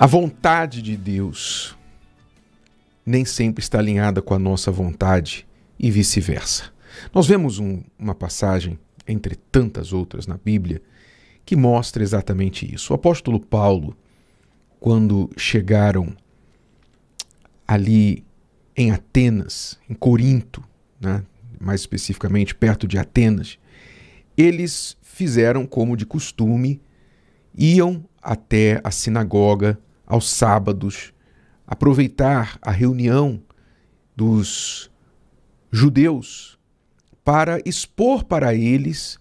A vontade de Deus nem sempre está alinhada com a nossa vontade e vice-versa. Nós vemos um, uma passagem, entre tantas outras na Bíblia, que mostra exatamente isso. O apóstolo Paulo, quando chegaram ali em Atenas, em Corinto, né? mais especificamente perto de Atenas, eles fizeram como de costume, iam até a sinagoga aos sábados, aproveitar a reunião dos judeus para expor para eles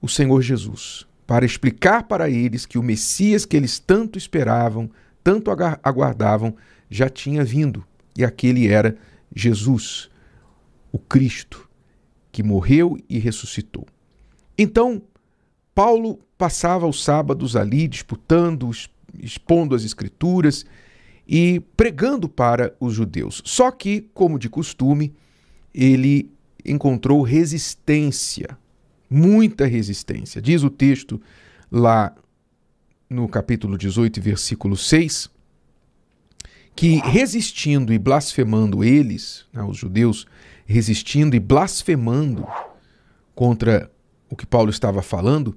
o Senhor Jesus, para explicar para eles que o Messias que eles tanto esperavam, tanto aguardavam, já tinha vindo e aquele era Jesus, o Cristo, que morreu e ressuscitou. Então, Paulo passava os sábados ali disputando os expondo as escrituras e pregando para os judeus. Só que, como de costume, ele encontrou resistência, muita resistência. Diz o texto lá no capítulo 18, versículo 6, que resistindo e blasfemando eles, né, os judeus, resistindo e blasfemando contra o que Paulo estava falando,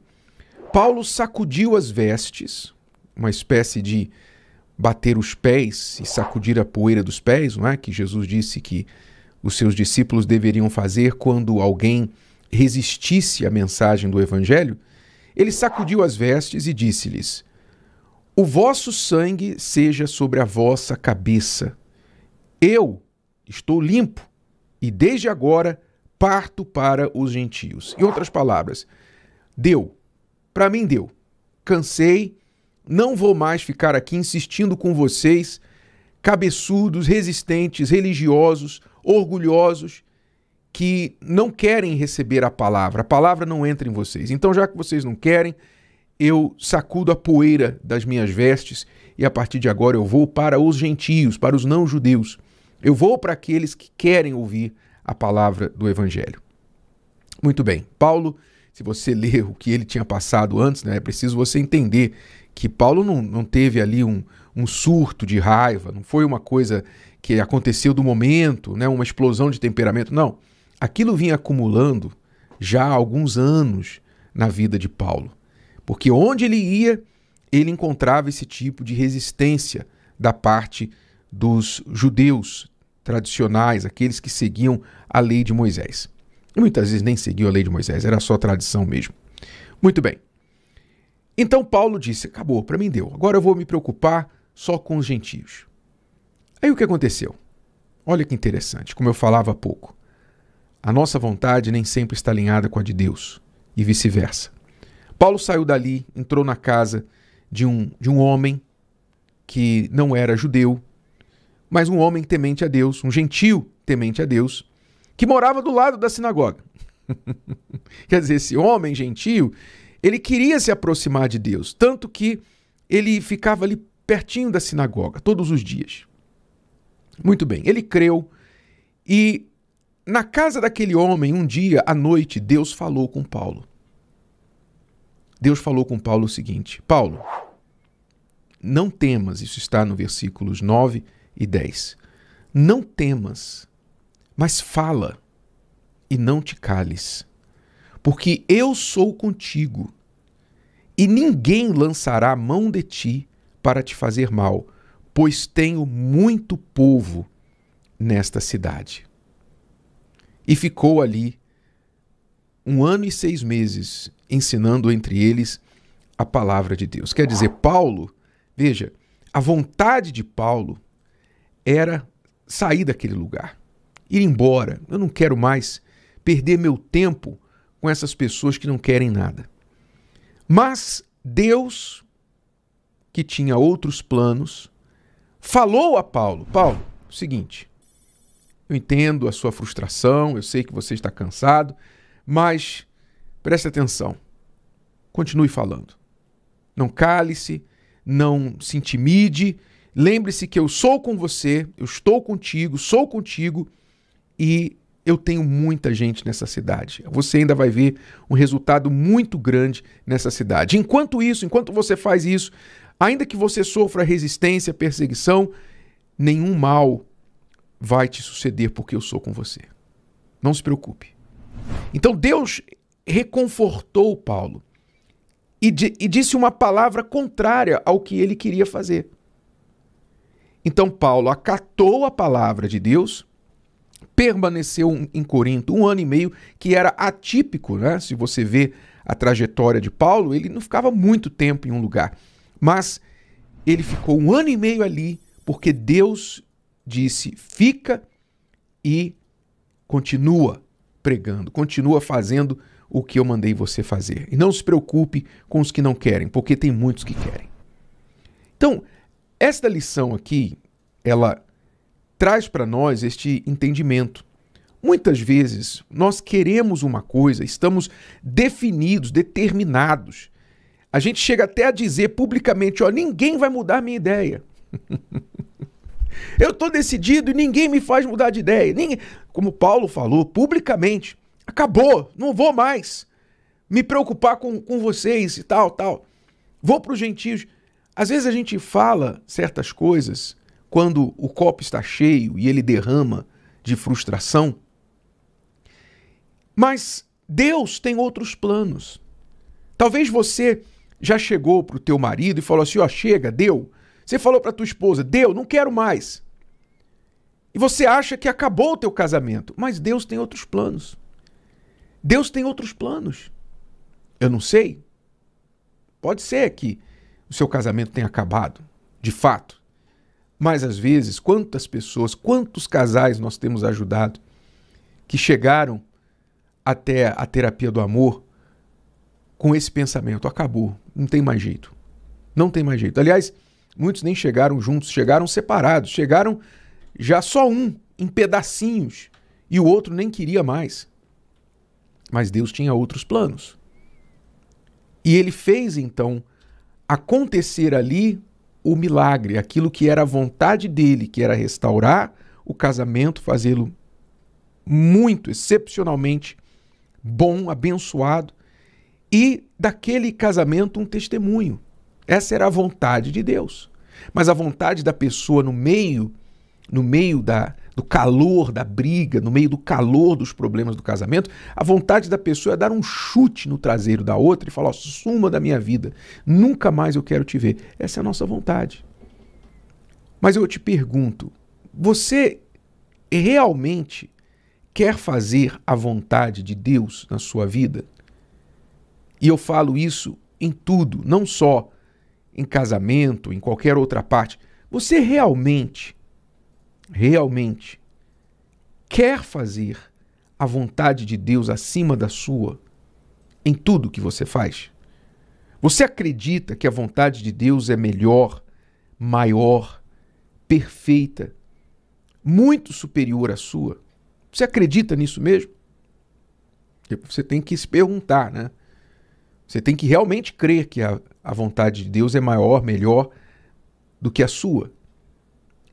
Paulo sacudiu as vestes, uma espécie de bater os pés e sacudir a poeira dos pés, não é? Que Jesus disse que os seus discípulos deveriam fazer quando alguém resistisse à mensagem do evangelho, ele sacudiu as vestes e disse-lhes: O vosso sangue seja sobre a vossa cabeça. Eu estou limpo e desde agora parto para os gentios. Em outras palavras, deu. Para mim deu. Cansei não vou mais ficar aqui insistindo com vocês, cabeçudos, resistentes, religiosos, orgulhosos, que não querem receber a palavra. A palavra não entra em vocês. Então, já que vocês não querem, eu sacudo a poeira das minhas vestes e a partir de agora eu vou para os gentios, para os não-judeus. Eu vou para aqueles que querem ouvir a palavra do Evangelho. Muito bem, Paulo se você ler o que ele tinha passado antes, né, é preciso você entender que Paulo não, não teve ali um, um surto de raiva, não foi uma coisa que aconteceu do momento, né, uma explosão de temperamento. Não. Aquilo vinha acumulando já há alguns anos na vida de Paulo. Porque onde ele ia, ele encontrava esse tipo de resistência da parte dos judeus tradicionais, aqueles que seguiam a lei de Moisés muitas vezes nem seguiu a lei de Moisés, era só tradição mesmo. Muito bem. Então Paulo disse: acabou, para mim deu. Agora eu vou me preocupar só com os gentios. Aí o que aconteceu? Olha que interessante, como eu falava há pouco. A nossa vontade nem sempre está alinhada com a de Deus, e vice-versa. Paulo saiu dali, entrou na casa de um, de um homem que não era judeu, mas um homem temente a Deus, um gentil temente a Deus, que morava do lado da sinagoga. Quer dizer, esse homem gentio, ele queria se aproximar de Deus, tanto que ele ficava ali pertinho da sinagoga todos os dias. Muito bem, ele creu e na casa daquele homem, um dia à noite, Deus falou com Paulo. Deus falou com Paulo o seguinte: Paulo, não temas, isso está no versículos 9 e 10. Não temas mas fala e não te cales, porque eu sou contigo, e ninguém lançará a mão de ti para te fazer mal, pois tenho muito povo nesta cidade. E ficou ali um ano e seis meses, ensinando entre eles a palavra de Deus. Quer dizer, Paulo, veja, a vontade de Paulo era sair daquele lugar ir embora. Eu não quero mais perder meu tempo com essas pessoas que não querem nada. Mas Deus, que tinha outros planos, falou a Paulo: Paulo, seguinte, eu entendo a sua frustração, eu sei que você está cansado, mas preste atenção. Continue falando. Não cale-se, não se intimide. Lembre-se que eu sou com você, eu estou contigo, sou contigo e eu tenho muita gente nessa cidade. Você ainda vai ver um resultado muito grande nessa cidade. Enquanto isso, enquanto você faz isso, ainda que você sofra resistência, perseguição, nenhum mal vai te suceder porque eu sou com você. Não se preocupe. Então Deus reconfortou Paulo e, e disse uma palavra contrária ao que ele queria fazer. Então Paulo acatou a palavra de Deus permaneceu em Corinto um ano e meio, que era atípico, né? Se você vê a trajetória de Paulo, ele não ficava muito tempo em um lugar. Mas ele ficou um ano e meio ali, porque Deus disse: fica e continua pregando, continua fazendo o que eu mandei você fazer. E não se preocupe com os que não querem, porque tem muitos que querem. Então, esta lição aqui, ela traz para nós este entendimento. Muitas vezes nós queremos uma coisa, estamos definidos, determinados. A gente chega até a dizer publicamente: ó, ninguém vai mudar minha ideia. Eu estou decidido e ninguém me faz mudar de ideia. Ninguém... Como Paulo falou publicamente: acabou, não vou mais me preocupar com, com vocês e tal, tal. Vou para os gentios. Às vezes a gente fala certas coisas quando o copo está cheio e ele derrama de frustração. Mas Deus tem outros planos. Talvez você já chegou para o teu marido e falou assim: ó, oh, chega, deu. Você falou para tua esposa: deu, não quero mais. E você acha que acabou o teu casamento, mas Deus tem outros planos. Deus tem outros planos. Eu não sei. Pode ser que o seu casamento tenha acabado, de fato. Mas às vezes, quantas pessoas, quantos casais nós temos ajudado que chegaram até a terapia do amor com esse pensamento: acabou, não tem mais jeito. Não tem mais jeito. Aliás, muitos nem chegaram juntos, chegaram separados, chegaram já só um, em pedacinhos, e o outro nem queria mais. Mas Deus tinha outros planos. E ele fez então acontecer ali o milagre, aquilo que era a vontade dele, que era restaurar o casamento, fazê-lo muito excepcionalmente bom, abençoado, e daquele casamento um testemunho. Essa era a vontade de Deus. Mas a vontade da pessoa no meio, no meio da, do calor da briga, no meio do calor dos problemas do casamento, a vontade da pessoa é dar um chute no traseiro da outra e falar: oh, suma da minha vida, nunca mais eu quero te ver. Essa é a nossa vontade. Mas eu te pergunto: você realmente quer fazer a vontade de Deus na sua vida? E eu falo isso em tudo, não só em casamento, em qualquer outra parte. Você realmente realmente quer fazer a vontade de Deus acima da sua em tudo que você faz? Você acredita que a vontade de Deus é melhor, maior, perfeita, muito superior à sua? Você acredita nisso mesmo? Você tem que se perguntar, né? Você tem que realmente crer que a, a vontade de Deus é maior, melhor do que a sua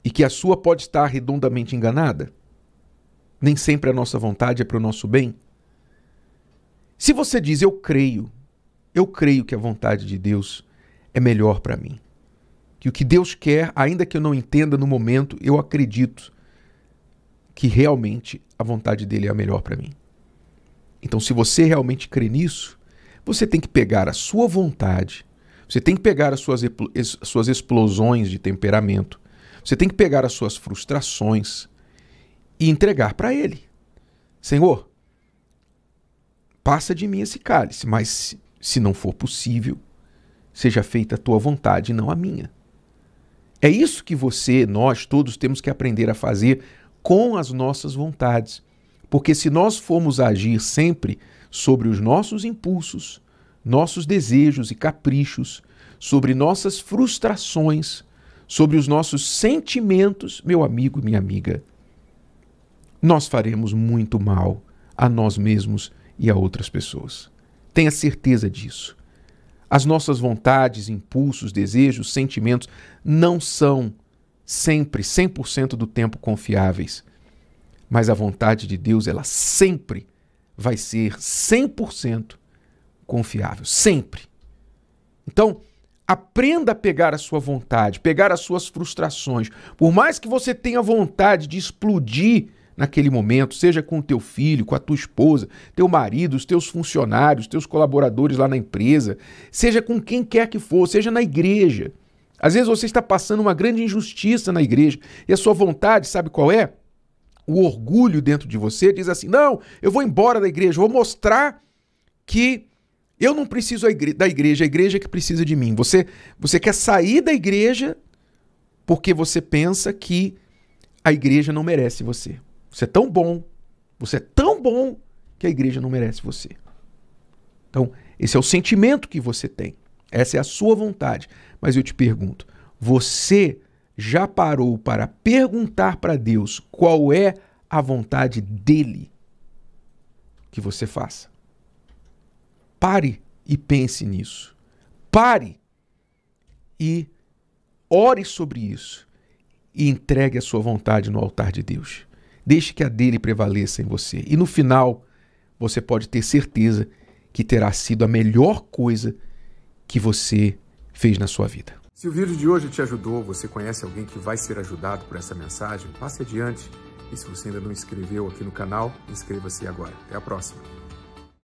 e que a sua pode estar redondamente enganada? Nem sempre a nossa vontade é para o nosso bem? Se você diz, eu creio, eu creio que a vontade de Deus é melhor para mim, que o que Deus quer, ainda que eu não entenda no momento, eu acredito que realmente a vontade dele é a melhor para mim. Então, se você realmente crê nisso, você tem que pegar a sua vontade, você tem que pegar as suas, suas explosões de temperamento, você tem que pegar as suas frustrações e entregar para Ele. Senhor, passa de mim esse cálice, mas se não for possível, seja feita a tua vontade e não a minha. É isso que você, nós todos temos que aprender a fazer com as nossas vontades. Porque se nós formos agir sempre sobre os nossos impulsos, nossos desejos e caprichos, sobre nossas frustrações, sobre os nossos sentimentos, meu amigo, e minha amiga, nós faremos muito mal a nós mesmos e a outras pessoas. Tenha certeza disso. As nossas vontades, impulsos, desejos, sentimentos não são sempre, 100% do tempo confiáveis. Mas a vontade de Deus, ela sempre vai ser 100% confiável. Sempre. Então, Aprenda a pegar a sua vontade, pegar as suas frustrações. Por mais que você tenha vontade de explodir naquele momento, seja com o teu filho, com a tua esposa, teu marido, os teus funcionários, teus colaboradores lá na empresa, seja com quem quer que for, seja na igreja. Às vezes você está passando uma grande injustiça na igreja e a sua vontade, sabe qual é? O orgulho dentro de você diz assim: "Não, eu vou embora da igreja, vou mostrar que eu não preciso da igreja, a igreja é que precisa de mim. Você, você quer sair da igreja porque você pensa que a igreja não merece você. Você é tão bom, você é tão bom que a igreja não merece você. Então, esse é o sentimento que você tem. Essa é a sua vontade. Mas eu te pergunto, você já parou para perguntar para Deus qual é a vontade dele que você faça? Pare e pense nisso. Pare e ore sobre isso e entregue a sua vontade no altar de Deus. Deixe que a dele prevaleça em você. E no final, você pode ter certeza que terá sido a melhor coisa que você fez na sua vida. Se o vídeo de hoje te ajudou, você conhece alguém que vai ser ajudado por essa mensagem, passe adiante. E se você ainda não inscreveu aqui no canal, inscreva-se agora. Até a próxima.